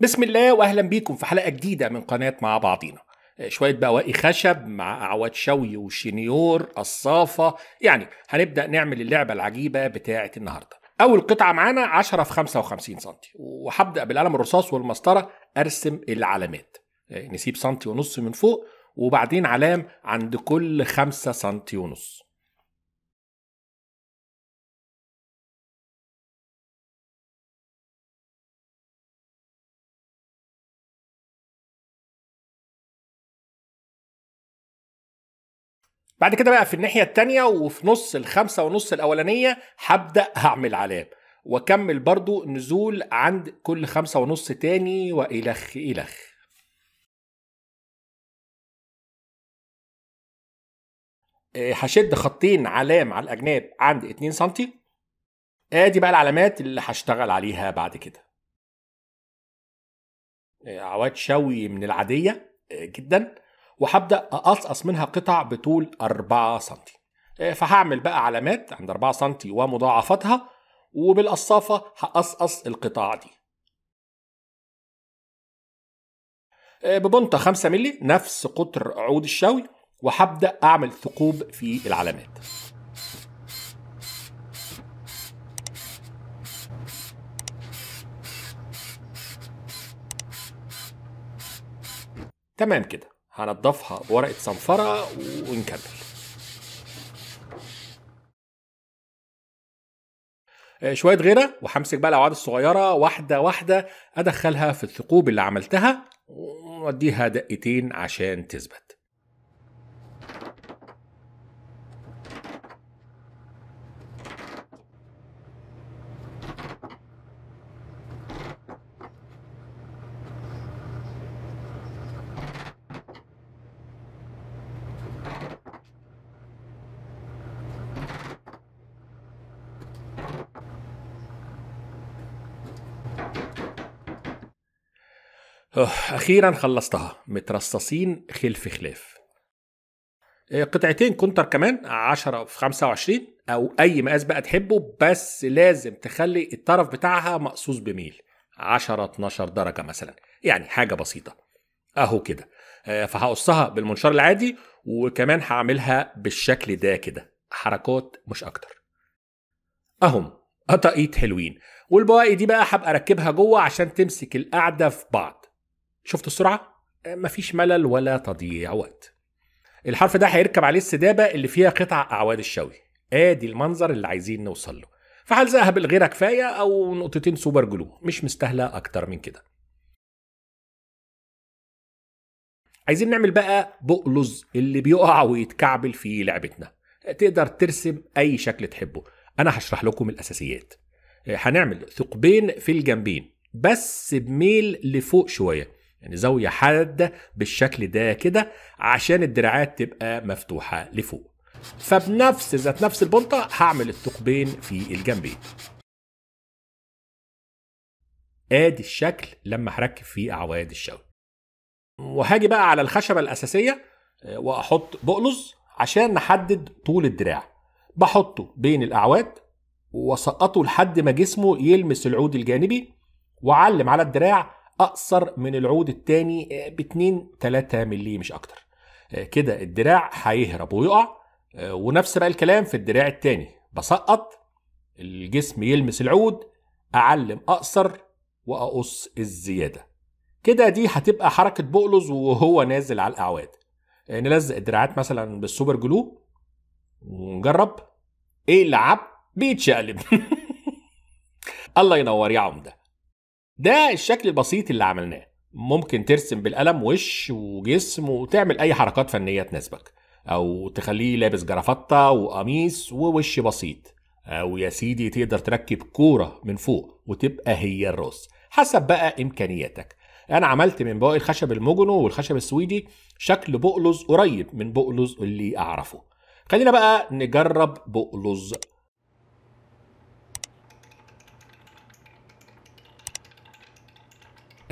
بسم الله واهلا بيكم في حلقه جديده من قناه مع بعضينا آه، شويه بواقي خشب مع اعواد شوي وشنيور قصافه يعني هنبدا نعمل اللعبه العجيبه بتاعه النهارده اول قطعه معانا 10 في 55 سم وهبدا بالقلم الرصاص والمسطره ارسم العلامات آه، نسيب سنتي ونص من فوق وبعدين علام عند كل 5 سنتي ونص بعد كده بقى في الناحيه الثانيه وفي نص الخمسه ونص الاولانيه هبدا هعمل علام واكمل برضو نزول عند كل خمسة ونص تاني والخ الخ آه، هشد خطين علام على الاجناب عند 2 سم ادي بقى العلامات اللي هشتغل عليها بعد كده آه، عواد شوي من العاديه آه، جدا وهبدأ أقصقص منها قطع بطول 4 سم آه، فهعمل بقى علامات عند 4 سم ومضاعفاتها وبالقصافة هقصقص القطاع دي آه، ببنطة 5 مللي نفس قطر عود الشوي وهبدأ أعمل ثقوب في العلامات تمام كده هنضفها بورقة صنفرة ونكمل آه، شوية غيرة وهمسك بقى الأوعاد الصغيرة واحدة واحدة أدخلها في الثقوب اللي عملتها وأديها دقيقتين عشان تثبت أخيرا خلصتها مترصصين خلف خلاف آه، قطعتين كونتر كمان 10 في 25 أو أي مقاس بقى تحبه بس لازم تخلي الطرف بتاعها مقصوص بميل 10 12 درجة مثلا يعني حاجة بسيطة أهو كده آه، فهقصها بالمنشار العادي وكمان هعملها بالشكل ده كده حركات مش أكتر أهم قطع حلوين والبواقي دي بقى هبقى اركبها جوه عشان تمسك القعده في بعض شفت السرعه آه، مفيش ملل ولا تضييع وقت الحرف ده هيركب عليه السدابه اللي فيها قطع اعواد الشوي ادي المنظر اللي عايزين نوصل له فهلزقها بالغيره كفايه او نقطتين سوبر جلو مش مستاهله اكتر من كده عايزين نعمل بقى بقلز اللي بيقع ويتكعبل في لعبتنا آه، تقدر ترسم اي شكل تحبه انا هشرح لكم الاساسيات آه، هنعمل ثقبين في الجنبين بس بميل لفوق شويه يعني زاويه حاده بالشكل ده كده عشان الدراعات تبقى مفتوحه لفوق فبنفس ذات نفس البلطه هعمل الثقبين في الجنبين ادي الشكل لما هركب فيه اعواد الشوي وهاجي بقى على الخشبه الاساسيه آه، واحط بقلص عشان نحدد طول الدراع بحطه بين الاعواد واسقطه لحد ما جسمه يلمس العود الجانبي واعلم على الدراع اقصر من العود التاني ب 2 3 مللي مش اكتر آه، كده الدراع هيهرب ويقع آه، ونفس بقى الكلام في الدراع التاني بسقط الجسم يلمس العود اعلم اقصر واقص الزياده كده دي هتبقى حركه بقلز وهو نازل على الاعواد آه، نلزق الدراعات مثلا بالسوبر جلو ونجرب ايه اللي بيتشقلب الله ينور يا عمده ده الشكل البسيط اللي عملناه ممكن ترسم بالقلم وش وجسم وتعمل أي حركات فنية تناسبك أو تخليه لابس جرافطة وقميص ووش بسيط أو يا سيدي تقدر تركب كورة من فوق وتبقى هي الراس حسب بقى إمكانياتك أنا عملت من بواقي الخشب المجنو والخشب السويدي شكل بقلص قريب من بقلص اللي أعرفه خلينا بقى نجرب بقلص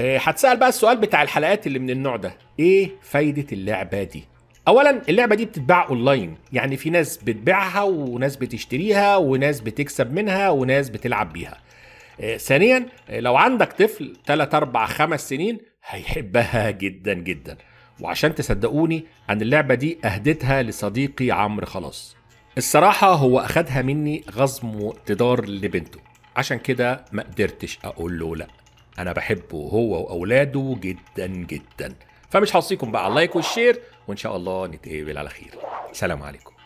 آه، هتسال بقى السؤال بتاع الحلقات اللي من النوع ده ايه فايده اللعبه دي اولا اللعبه دي بتتباع اونلاين يعني في ناس بتبيعها وناس بتشتريها وناس بتكسب منها وناس بتلعب بيها آه، ثانيا لو عندك طفل 3 4 5 سنين هيحبها جدا جدا وعشان تصدقوني أن اللعبة دي أهدتها لصديقي عمرو خلاص الصراحة هو أخدها مني غصب واقتدار لبنته عشان كده ما قدرتش أقول له لأ انا بحبه هو واولاده جدا جدا فمش هوصيكم بقى على اللايك والشير وان شاء الله نتقابل على خير سلام عليكم